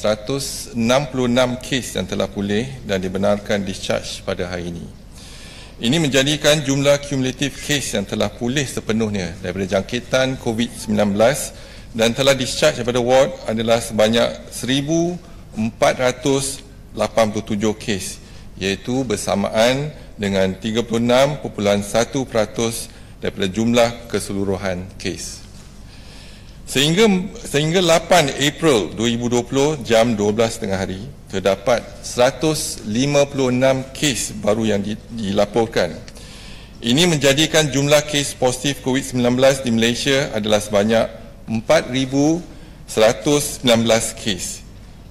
166 kes yang telah pulih dan dibenarkan discharge pada hari ini. Ini menjadikan jumlah kumulatif kes yang telah pulih sepenuhnya daripada jangkitan COVID-19 dan telah discharge daripada ward adalah sebanyak 1,487 kes iaitu bersamaan dengan 36.1% daripada jumlah keseluruhan kes. Sehingga sehingga 8 April 2020 jam 12.30 hari terdapat 156 kes baru yang dilaporkan. Ini menjadikan jumlah kes positif COVID-19 di Malaysia adalah sebanyak 4119 kes.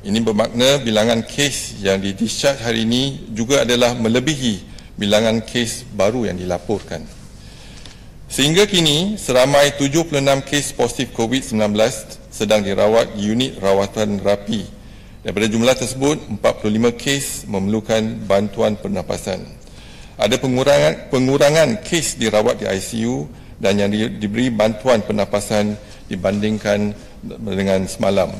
Ini bermakna bilangan kes yang didischarge hari ini juga adalah melebihi bilangan kes baru yang dilaporkan. Sehingga kini, seramai 76 kes positif COVID-19 sedang dirawat di unit rawatan rapi. Daripada jumlah tersebut, 45 kes memerlukan bantuan pernafasan. Ada pengurangan, pengurangan kes dirawat di ICU dan yang di, diberi bantuan pernafasan dibandingkan dengan semalam.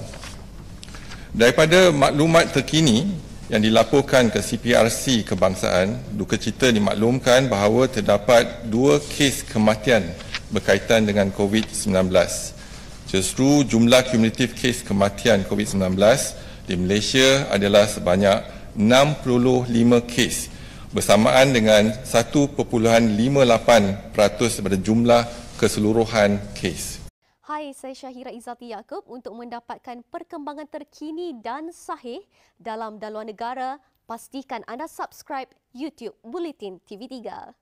Daripada maklumat terkini, yang dilaporkan ke CPRC kebangsaan, duka cita dimaklumkan bahawa terdapat dua kes kematian berkaitan dengan COVID-19. Justru jumlah kumulatif kes kematian COVID-19 di Malaysia adalah sebanyak 65 kes bersamaan dengan 1.58% daripada jumlah keseluruhan kes. Hai, saya Syahira Izzati Yaakob untuk mendapatkan perkembangan terkini dan sahih dalam daluan negara. Pastikan anda subscribe YouTube Bulletin TV3.